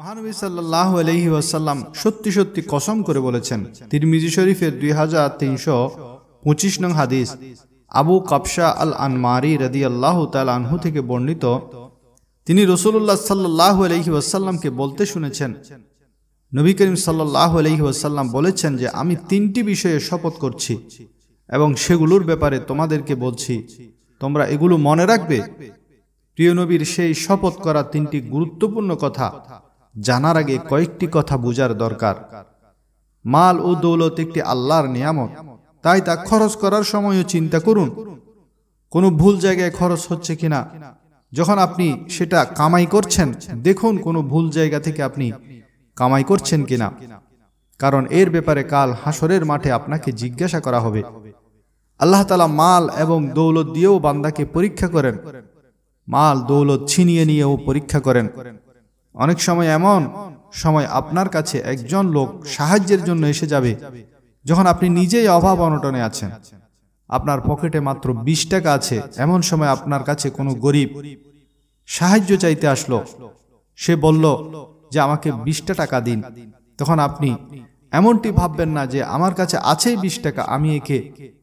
মহানবী সাল্লাহ আলহি ওয়াসাল্লাম সত্যি সত্যি কসম করে বলেছেন তিরমিজি শরীফের দুই হাজার তিনশো পঁচিশ নং হাদিস আবু কাপসা আল আনমারি রদি আল্লাহ তাল আনহু থেকে বর্ণিত তিনি রসুল্লাহ সাল্লাহ আলহি ওয়াসাল্লামকে বলতে শুনেছেন নবী করিম সাল্লাহ আলহি ওয়াসাল্লাম বলেছেন যে আমি তিনটি বিষয়ে শপথ করছি এবং সেগুলোর ব্যাপারে তোমাদেরকে বলছি তোমরা এগুলো মনে রাখবে প্রিয় নবীর সেই শপথ করা তিনটি গুরুত্বপূর্ণ কথা জানার আগে কয়েকটি কথা বোঝার দরকার মাল ও দৌলত একটি আল্লাহর নিয়ামত তাই তা খরচ করার সময়ও চিন্তা করুন কোনো ভুল জায়গায় খরচ হচ্ছে কিনা যখন আপনি সেটা কামাই করছেন দেখুন কোনো ভুল জায়গা থেকে আপনি কামাই করছেন কিনা কারণ এর ব্যাপারে কাল হাসরের মাঠে আপনাকে জিজ্ঞাসা করা হবে আল্লাহ তালা মাল এবং দৌলত দিয়েও বান্দাকে পরীক্ষা করেন মাল দৌলত ছিনিয়ে নিয়েও পরীক্ষা করেন অনেক সময় এমন সময় আপনার কাছে একজন লোক সাহায্যের জন্য এসে যাবে যখন আপনি নিজেই অভাব অনটনে আছেন আপনার পকেটে মাত্র বিশ টাকা আছে এমন সময় আপনার কাছে কোনো গরিব সাহায্য চাইতে আসলো সে বলল যে আমাকে বিশটা টাকা দিন তখন আপনি এমনটি ভাববেন না যে আমার কাছে আছেই বিশ টাকা আমি একে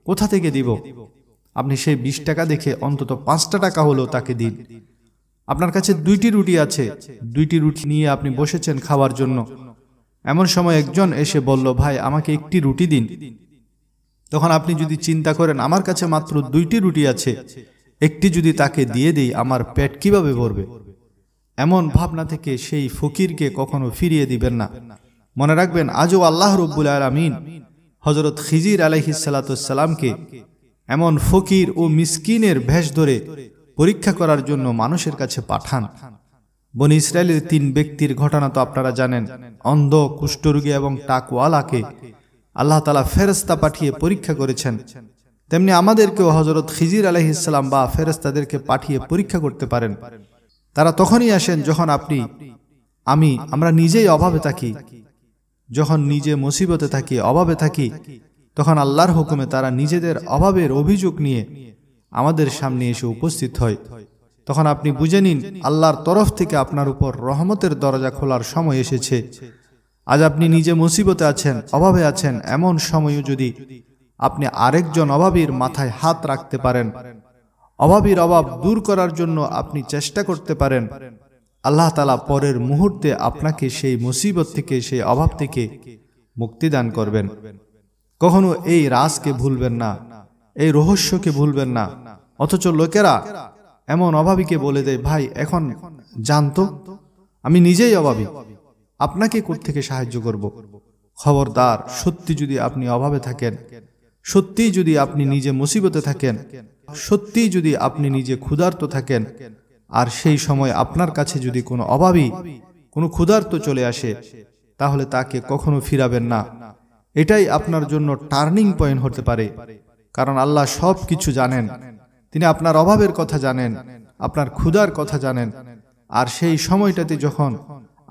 কোথা থেকে দিব আপনি সেই বিশ টাকা দেখে অন্তত পাঁচটা টাকা হলেও তাকে দিন আপনার কাছে দুইটি রুটি আছে দুইটি রুটি নিয়ে আপনি বসেছেন খাওয়ার জন্য এমন সময় একজন এসে বলল ভাই আমাকে একটি রুটি দিন তখন আপনি যদি চিন্তা করেন আমার কাছে মাত্র দুইটি রুটি আছে একটি যদি তাকে দিয়ে দিই আমার পেট কিভাবে ভরবে এমন ভাবনা থেকে সেই ফকিরকে কখনো ফিরিয়ে দিবেন না মনে রাখবেন আজও আল্লাহ রব্বুল আলমিন হজরত খিজির আলহিসাল্লাতামকে এমন ফকির ও মিসকিনের ভেষ ধরে পরীক্ষা করার জন্য মানুষের কাছে পাঠান বনি ইসরায়েলের তিন ব্যক্তির ঘটনা তো আপনারা জানেন অন্ধ কুষ্ঠরোগী এবং টাকওয়ালাকে আল্লাহ তালা ফেরস্তা পাঠিয়ে পরীক্ষা করেছেন তেমনি আমাদেরকেও হজরত খিজির আলহিসাম বা ফেরস্তাদেরকে পাঠিয়ে পরীক্ষা করতে পারেন তারা তখনই আসেন যখন আপনি আমি আমরা নিজেই অভাবে থাকি যখন নিজে মুসিবতে থাকি অভাবে থাকি তখন আল্লাহর হুকুমে তারা নিজেদের অভাবের অভিযোগ নিয়ে আমাদের সামনে এসে উপস্থিত হয় তখন আপনি বুঝে নিন আল্লাহর তরফ থেকে আপনার উপর রহমতের দরজা খোলার সময় এসেছে আজ আপনি নিজে মুসিবতে আছেন অভাবে আছেন এমন সময়ও যদি আপনি আরেকজন অভাবীর মাথায় হাত রাখতে পারেন অভাবীর অভাব দূর করার জন্য আপনি চেষ্টা করতে পারেন আল্লাহ তালা পরের মুহূর্তে আপনাকে সেই মুসিবত থেকে সেই অভাব থেকে মুক্তিদান করবেন কখনো এই রাজকে ভুলবেন না এই রহস্যকে ভুলবেন না অথচ লোকেরা এমন অভাবীকে বলে দেয় ভাই এখন জানতো আমি নিজেই অভাবী আপনাকে থেকে সাহায্য করব খবরদার সত্যি যদি আপনি অভাবে থাকেন সত্যি যদি আপনি নিজে মুসিবতে থাকেন সত্যি যদি আপনি নিজে ক্ষুধার্ত থাকেন আর সেই সময় আপনার কাছে যদি কোনো অভাবী কোনো ক্ষুধার্ত চলে আসে তাহলে তাকে কখনো ফিরাবেন না এটাই আপনার জন্য টার্নিং পয়েন্ট হতে পারে কারণ আল্লাহ সব কিছু জানেন তিনি আপনার অভাবের কথা জানেন আপনার ক্ষুধার কথা জানেন আর সেই সময়টাতে যখন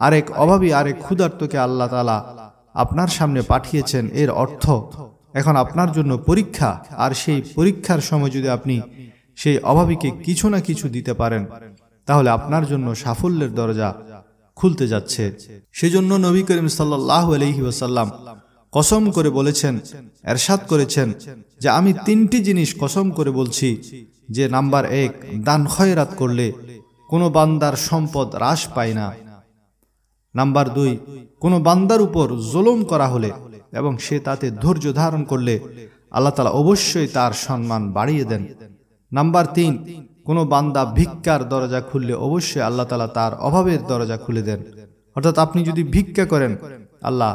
আরেক অভাবী আরেক ক্ষুধার্তকে আল্লাহ তালা আপনার সামনে পাঠিয়েছেন এর অর্থ এখন আপনার জন্য পরীক্ষা আর সেই পরীক্ষার সময় যদি আপনি সেই অভাবীকে কিছু না কিছু দিতে পারেন তাহলে আপনার জন্য সাফল্যের দরজা খুলতে যাচ্ছে সেজন্য নবী করিম সাল্লাহ আলহি ওসাল্লাম কসম করে বলেছেন এরশাদ করেছেন যে আমি তিনটি জিনিস কসম করে বলছি যে নাম্বার এক দান খয়রাত করলে কোনো বান্দার সম্পদ হ্রাস পায় না নাম্বার দুই কোনো বান্দার উপর জুলুম করা হলে এবং সে তাতে ধৈর্য ধারণ করলে আল্লাহ তালা অবশ্যই তার সম্মান বাড়িয়ে দেন নাম্বার তিন কোনো বান্দা ভিক্ষার দরজা খুললে অবশ্যই আল্লাহ তালা তার অভাবের দরজা খুলে দেন অর্থাৎ আপনি যদি ভিক্ষা করেন আল্লাহ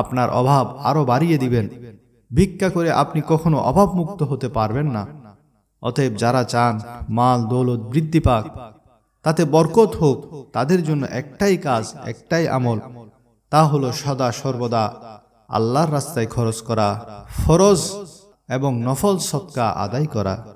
আপনার অভাব আরও বাড়িয়ে দিবেন ভিক্ষা করে আপনি কখনো অভাবমুক্ত হতে পারবেন না অতএব যারা চান মাল দৌলত বৃদ্ধি পাক তাতে বরকত হোক তাদের জন্য একটাই কাজ একটাই আমল তা হলো সদা সর্বদা আল্লাহর রাস্তায় খরচ করা ফরজ এবং নফল সৎকা আদায় করা